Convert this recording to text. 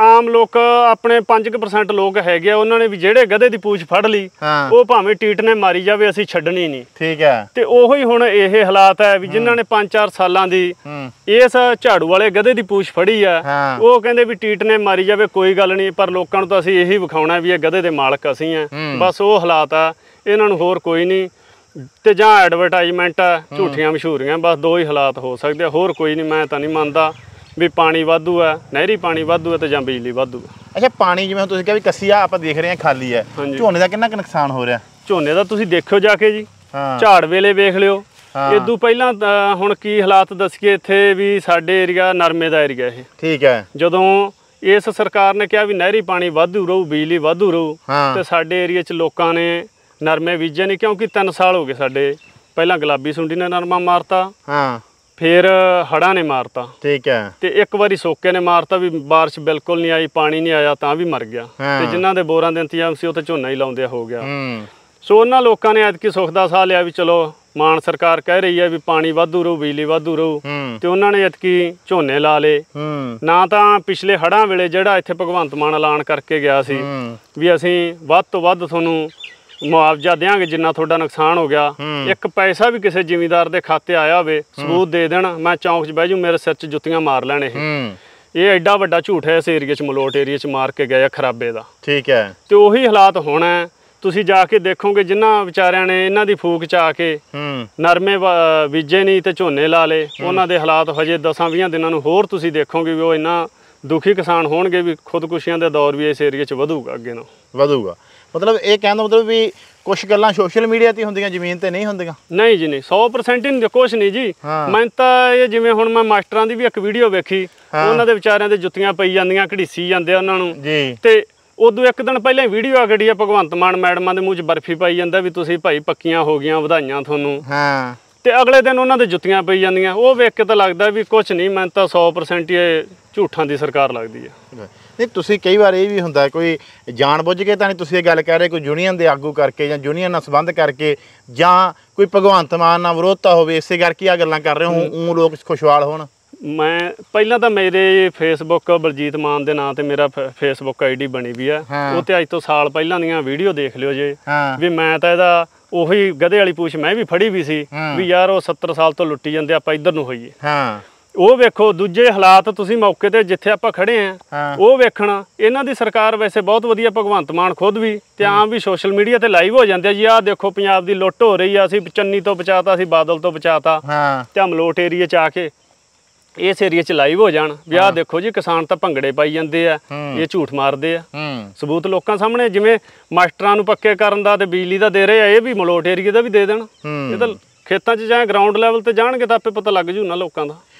ਆਮ ਲੋਕ ਆਪਣੇ 5% ਲੋਕ ਹੈਗੇ ਆ ਉਹਨਾਂ ਨੇ ਵੀ ਜਿਹੜੇ ਗਧੇ ਦੀ ਪੂਛ ਫੜ ਲਈ ਉਹ ਭਾਵੇਂ ਟੀਟ ਨੇ ਮਾਰੀ ਜਾਵੇ ਅਸੀਂ ਛੱਡਣੀ ਨਹੀਂ ਠੀਕ ਹੈ ਤੇ ਉਹੋ ਹੀ ਹੁਣ ਇਹ ਹਾਲਾਤ ਹੈ ਵੀ ਜਿਨ੍ਹਾਂ ਨੇ 5-4 ਸਾਲਾਂ ਦੀ ਇਸ ਝਾੜੂ ਵਾਲੇ ਗਧੇ ਦੀ ਪੂਛ ਫੜੀ ਆ ਉਹ ਕਹਿੰਦੇ ਵੀ ਟੀਟ ਨੇ ਮਾਰੀ ਜਾਵੇ ਕੋਈ ਗੱਲ ਨਹੀਂ ਪਰ ਲੋਕਾਂ ਨੂੰ ਤਾਂ ਅਸੀਂ ਇਹੀ ਵਿਖਾਉਣਾ ਵੀ ਇਹ ਗਧੇ ਦੇ ਮਾਲਕ ਅਸੀਂ ਆ ਬਸ ਉਹ ਹਾਲਾਤ ਆ ਇਹਨਾਂ ਨੂੰ ਹੋਰ ਕੋਈ ਨਹੀਂ ਤੇ ਜਾਂ ਐਡਵਰਟਾਈਜ਼ਮੈਂਟ ਝੂਠੀਆਂ ਮਸ਼ਹੂਰੀਆਂ ਬਸ ਦੋ ਹੀ ਹਾਲਾਤ ਹੋ ਸਕਦੇ ਆ ਹੋਰ ਕੋਈ ਨਹੀਂ ਮੈਂ ਤਾਂ ਨਹੀਂ ਮੰਨਦਾ ਵੀ ਪਾਣੀ ਵਾਧੂ ਆ ਨਹਿਰੀ ਪਾਣੀ ਵਾਧੂ ਆ ਤੇ ਜਾਂ ਬਿਜਲੀ ਵਾਧੂ ਆ ਅੱਛਾ ਪਾਣੀ ਜਿਵੇਂ ਤੁਸੀਂ ਕਿਹਾ ਵੀ ਕੱਸੀ ਆ ਆਪਾਂ ਦੇਖ ਰਹੇ ਆ ਖਾਲੀ ਆ ਝੋਨੇ ਦਾ ਕਿੰਨਾ ਕੁ ਨੁਕਸਾਨ ਹੋ ਰਿਹਾ ਝੋਨੇ ਦਾ ਤੁਸੀਂ ਦੇਖਿਓ ਜਾ ਕੇ ਜੀ ਹਾਂ। ਝਾੜ ਵੇਲੇ ਵੇਖ ਲਿਓ ਹਾਂ। ਇਦੋਂ ਪਹਿਲਾਂ ਹੁਣ ਕੀ ਹਾਲਾਤ ਦੱਸੀਏ ਇੱਥੇ ਵੀ ਸਾਡੇ ਏਰੀਆ ਨਰਮੇ ਦਾ ਏਰੀਆ ਇਹ ਠੀਕ ਹੈ ਜਦੋਂ ਇਸ ਸਰਕਾਰ ਨੇ ਕਿਹਾ ਵੀ ਨਹਿਰੀ ਪਾਣੀ ਵਾਧੂ ਰਹੂ ਬਿਜਲੀ ਵਾਧੂ ਰਹੂ ਤੇ ਸਾਡੇ ਏਰੀਆ 'ਚ ਲੋਕਾਂ ਨੇ ਨਰਮੇ ਬੀਜੇ ਨਹੀਂ ਕਿਉਂਕਿ 3 ਸਾਲ ਹੋ ਗਏ ਸਾਡੇ ਪਹਿਲਾਂ ਗੁਲਾਬੀ ਸੁੰਡੀ ਨੇ ਨਰਮਾ ਮਾਰਤਾ ਹਾਂ ਫਿਰ ਹੜਾਂ ਨੇ ਮਾਰਤਾ ਠੀਕ ਹੈ ਤੇ ਇੱਕ ਵਾਰੀ ਸੋਕੇ ਨੇ ਮਾਰਤਾ ਵੀ بارش ਬਿਲਕੁਲ ਨਹੀਂ ਆਈ ਪਾਣੀ ਨਹੀਂ ਆਇਆ ਤਾਂ ਵੀ ਮਰ ਗਿਆ ਤੇ ਜਿਨ੍ਹਾਂ ਦੇ ਬੋਰਾਂ ਦੇ ਇੰਤਜ਼ਾਮ ਸੀ ਉਹ ਤੇ ਝੋਨਾ ਹੀ ਲਾਉਂਦੇ ਹੋ ਗਿਆ ਸੋ ਉਹਨਾਂ ਲੋਕਾਂ ਨੇ ਐਤਕੀ ਸੁੱਖ ਦਾ ਸਾਹ ਲਿਆ ਵੀ ਚਲੋ ਮਾਨ ਸਰਕਾਰ ਕਹਿ ਰਹੀ ਹੈ ਵੀ ਪਾਣੀ ਵਾਧੂ ਰਹੂ ਬਿਜਲੀ ਵਾਧੂ ਰਹੂ ਤੇ ਉਹਨਾਂ ਨੇ ਐਤਕੀ ਝੋਨੇ ਲਾ ਲੇ ਨਾ ਤਾਂ ਪਿਛਲੇ ਹੜਾਂ ਵੇਲੇ ਜਿਹੜਾ ਇੱਥੇ ਭਗਵੰਤ ਮਾਨ ਐਲਾਨ ਕਰਕੇ ਗਿਆ ਸੀ ਵੀ ਅਸੀਂ ਵੱਧ ਤੋਂ ਵੱਧ ਤੁਹਾਨੂੰ ਮੁਆਵਜ਼ਾ ਦੇਾਂਗੇ ਜਿੰਨਾ ਤੁਹਾਡਾ ਨੁਕਸਾਨ ਹੋ ਗਿਆ ਇੱਕ ਪੈਸਾ ਵੀ ਕਿਸੇ ਜ਼ਿਮੀਂਦਾਰ ਦੇ ਖਾਤੇ ਆਇਆ ਹੋਵੇ ਸਬੂਤ ਦੇ ਦੇਣ ਮੈਂ ਚੌਂਕ 'ਚ ਬਹਿ ਜੂ ਮੇਰੇ ਸਿਰ 'ਚ ਜੁੱਤੀਆਂ ਮਾਰ ਲੈਣ ਇਹ ਇਹ ਐਡਾ ਵੱਡਾ ਝੂਠ ਹੈ ਇਸ ਏਰੀਆ 'ਚ ਮਲੋਟ ਏਰੀਆ 'ਚ ਮਾਰ ਕੇ ਗਿਆ ਖਰਾਬੇ ਦਾ ਠੀਕ ਹੈ ਤੇ ਉਹੀ ਹਾਲਾਤ ਹੋਣਾ ਤੁਸੀਂ ਜਾ ਕੇ ਦੇਖੋਗੇ ਜਿਨ੍ਹਾਂ ਵਿਚਾਰਿਆਂ ਨੇ ਇਹਨਾਂ ਦੀ ਫੂਕ ਚਾ ਕੇ ਨਰਮੇ ਵਿਜੇ ਨਹੀਂ ਤੇ ਝੋਨੇ ਲਾ ਲੇ ਉਹਨਾਂ ਦੇ ਹਾਲਾਤ ਹਜੇ 10-20 ਦਿਨਾਂ ਨੂੰ ਹੋਰ ਤੁਸੀਂ ਦੇਖੋਗੇ ਵੀ ਉਹ ਇਹਨਾਂ ਦੁਖੀ ਕਿਸਾਨ ਹੋਣਗੇ ਵੀ ਖੁਦਕੁਸ਼ੀਆਂ ਦੇ ਦੌਰ ਵੀ ਇਸ ਏਰੀਆ 'ਚ ਵਧੂਗਾ ਅੱਗੇ ਨਾਲ ਵਧੂਗਾ ਮਤਲਬ ਇਹ ਕਹਿਣ ਦਾ ਮਤਲਬ ਵੀ ਕੁਝ ਗੱਲਾਂ ਸੋਸ਼ਲ ਮੀਡੀਆ ਤੇ ਹੁੰਦੀਆਂ ਜ਼ਮੀਨ ਤੇ ਨਹੀਂ ਹੁੰਦੀਆਂ ਨਹੀਂ ਜੀ ਨਹੀਂ 100% ਹੀ ਨਹੀਂ ਕੁਝ ਨਹੀਂ ਜੀ ਮੈਂ ਤਾਂ ਇਹ ਜਿਵੇਂ ਹੁਣ ਮੈਂ ਮਾਸਟਰਾਂ ਦੀ ਵੀ ਇੱਕ ਵੀਡੀਓ ਵੇਖੀ ਉਹਨਾਂ ਦੇ ਵਿਚਾਰਿਆਂ ਦੇ ਜੁੱਤੀਆਂ ਪਈ ਜਾਂਦੀਆਂ ਘੜੀਸੀ ਜਾਂਦੇ ਉਹਨਾਂ ਨੂੰ ਜੀ ਤੇ ਉਦੋਂ ਇੱਕ ਦਿਨ ਪਹਿਲਾਂ ਵੀਡੀਓ ਆ ਗਈ ਆ ਭਗਵੰਤ ਮਾਨ ਮੈਡਮਾਂ ਦੇ ਮੂੰਹ 'ਚ ਬਰਫੀ ਪਾਈ ਜਾਂਦਾ ਵੀ ਤੁਸੀਂ ਭਾਈ ਪੱਕੀਆਂ ਹੋ ਗਈਆਂ ਵਧਾਈਆਂ ਤੁਹਾਨੂੰ ਹਾਂ ਤੇ ਅਗਲੇ ਦਿਨ ਉਹਨਾਂ ਦੇ ਜੁੱਤੀਆਂ ਪਈ ਜਾਂਦੀਆਂ ਉਹ ਵੇਖ ਕੇ ਤਾਂ ਲੱਗਦਾ ਵੀ ਕੁਝ ਨਹੀਂ ਮੈਂ ਤਾਂ 100% ਇਹ ਝੂਠਾਂ ਦੀ ਸਰਕਾਰ ਲੱਗਦੀ ਹੈ ਨਹੀਂ ਤੁਸੀਂ ਕਈ ਵਾਰ ਇਹ ਵੀ ਹੁੰਦਾ ਕੋਈ ਜਾਣਬੁੱਝ ਕੇ ਤਾਂ ਨਹੀਂ ਤੁਸੀਂ ਇਹ ਗੱਲ ਕਹਿ ਰਹੇ ਕੋਈ ਯੂਨੀਅਨ ਦੇ ਆਗੂ ਕਰਕੇ ਜਾਂ ਯੂਨੀਅਨ ਨਾਲ ਸੰਬੰਧ ਕਰਕੇ ਜਾਂ ਕੋਈ ਭਗਵੰਤ ਮਾਨ ਨਾਲ ਵਿਰੋਧਤਾ ਹੋਵੇ ਇਸੇ ਕਰਕੇ ਆ ਗੱਲਾਂ ਕਰ ਰਹੇ ਹੋ ਉਹ ਲੋਕ ਖੁਸ਼ਹਾਲ ਹੋਣ ਮੈਂ ਪਹਿਲਾਂ ਤਾਂ ਮੇਰੇ ਫੇਸਬੁੱਕ ਬਲਜੀਤ ਮਾਨ ਦੇ ਨਾਂ ਤੇ ਮੇਰਾ ਫੇਸਬੁੱਕ ਆਈਡੀ ਬਣੀ ਵੀ ਆ ਉਹ ਤੇ ਅੱਜ ਤੋਂ ਸਾਲ ਪਹਿਲਾਂ ਦੀਆਂ ਵੀਡੀਓ ਦੇਖ ਲਿਓ ਜੇ ਵੀ ਮੈਂ ਤਾਂ ਇਹਦਾ ਉਹੀ ਗਧੇ ਵਾਲੀ ਪੂਛ ਮੈਂ ਵੀ ਫੜੀ ਵੀ ਸੀ ਵੀ ਯਾਰ ਉਹ 70 ਸਾਲ ਤੋਂ ਲੁੱਟੀ ਜਾਂਦੇ ਆਪਾਂ ਇੱਧਰ ਨੂੰ ਹੋਈਏ ਹਾਂ ਉਹ ਵੇਖੋ ਦੂਜੇ ਹਾਲਾਤ ਤੁਸੀਂ ਮੌਕੇ ਤੇ ਜਿੱਥੇ ਆਪਾਂ ਖੜੇ ਆ ਉਹ ਵੇਖਣਾ ਇਹਨਾਂ ਦੀ ਸਰਕਾਰ ਵੈਸੇ ਬਹੁਤ ਵਧੀਆ ਭਗਵੰਤ ਮਾਨ ਖੁਦ ਵੀ ਤੇ ਆਮ ਵੀ ਸੋਸ਼ਲ ਮੀਡੀਆ ਤੇ ਲਾਈਵ ਹੋ ਜਾਂਦੇ ਆ ਜੀ ਆਹ ਦੇਖੋ ਪੰਜਾਬ ਦੀ ਲੁੱਟ ਹੋ ਰਹੀ ਆ ਅਸੀਂ ਚੰਨੀ ਤੋਂ ਬਚਾਤਾ ਅਸੀਂ ਬਾਦਲ ਤੋਂ ਬਚਾਤਾ ਤੇ ਮਲੋਟ ਏਰੀਆ ਚ ਆ ਕੇ ਇਸ ਏਰੀਆ 'ਚ ਲਾਈਵ ਹੋ ਜਾਣ ਵੀ ਆਹ ਦੇਖੋ ਜੀ ਕਿਸਾਨ ਤਾਂ ਭੰਗੜੇ ਪਾਈ ਜਾਂਦੇ ਆ ਇਹ ਝੂਠ ਮਾਰਦੇ ਆ ਸਬੂਤ ਲੋਕਾਂ ਸਾਹਮਣੇ ਜਿਵੇਂ ਮਾਸਟਰਾਂ ਨੂੰ ਪੱਕੇ ਕਰਨ ਦਾ ਤੇ ਬਿਜਲੀ ਦਾ ਦੇ ਰਹੇ ਆ ਇਹ ਵੀ ਮਲੋਟ ਏਰੀਆ ਦਾ ਵੀ ਦੇ ਦੇਣ ਇਹ ਤਾਂ ਖੇਤਾਂ 'ਚ ਜਾਂ ਗਰਾਊਂਡ ਲੈਵਲ ਤੇ ਜਾਣਗੇ ਤਾਂ ਆਪੇ ਪਤਾ ਲੱਗ ਜੂ ਨਾ ਲੋਕਾਂ ਦਾ